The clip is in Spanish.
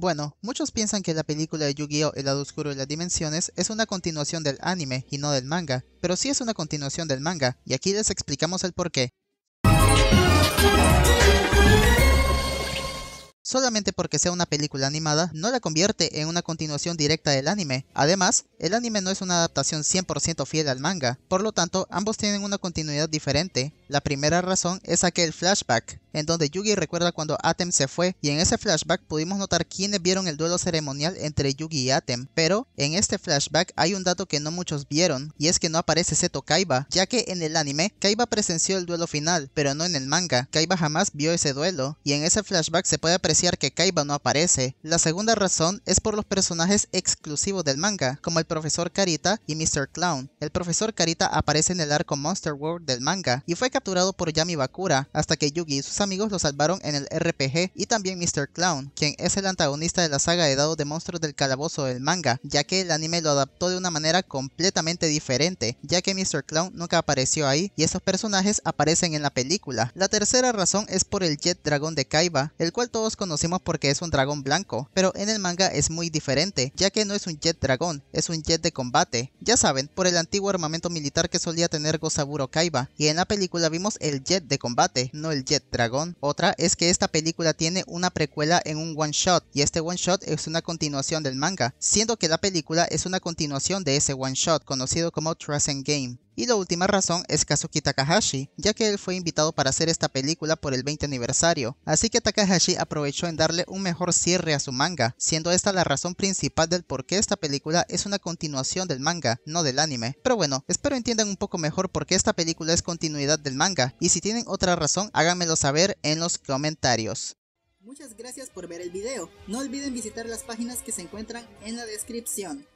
Bueno, muchos piensan que la película de Yu-Gi-Oh! El lado oscuro de las dimensiones es una continuación del anime y no del manga, pero sí es una continuación del manga, y aquí les explicamos el porqué solamente porque sea una película animada no la convierte en una continuación directa del anime. Además, el anime no es una adaptación 100% fiel al manga, por lo tanto ambos tienen una continuidad diferente. La primera razón es aquel flashback, en donde Yugi recuerda cuando Atem se fue y en ese flashback pudimos notar quiénes vieron el duelo ceremonial entre Yugi y Atem, pero en este flashback hay un dato que no muchos vieron y es que no aparece Seto Kaiba, ya que en el anime Kaiba presenció el duelo final, pero no en el manga, Kaiba jamás vio ese duelo y en ese flashback se puede apreciar que Kaiba no aparece. La segunda razón es por los personajes exclusivos del manga, como el profesor Karita y Mr. Clown. El profesor Karita aparece en el arco Monster World del manga y fue capturado por Yami Bakura hasta que Yugi y sus amigos lo salvaron en el RPG y también Mr. Clown, quien es el antagonista de la saga de dados de monstruos del calabozo del manga, ya que el anime lo adaptó de una manera completamente diferente, ya que Mr. Clown nunca apareció ahí y esos personajes aparecen en la película. La tercera razón es por el Jet Dragon de Kaiba, el cual todos conocen conocemos porque es un dragón blanco, pero en el manga es muy diferente, ya que no es un jet dragón, es un jet de combate. Ya saben, por el antiguo armamento militar que solía tener Gosaburo Kaiba, y en la película vimos el jet de combate, no el jet dragón. Otra es que esta película tiene una precuela en un one shot, y este one shot es una continuación del manga, siendo que la película es una continuación de ese one shot, conocido como Trust and Game. Y la última razón es Kazuki Takahashi, ya que él fue invitado para hacer esta película por el 20 aniversario, así que Takahashi aprovechó en darle un mejor cierre a su manga, siendo esta la razón principal del por qué esta película es una continuación del manga, no del anime. Pero bueno, espero entiendan un poco mejor por qué esta película es continuidad del manga, y si tienen otra razón háganmelo saber en los comentarios. Muchas gracias por ver el video, no olviden visitar las páginas que se encuentran en la descripción.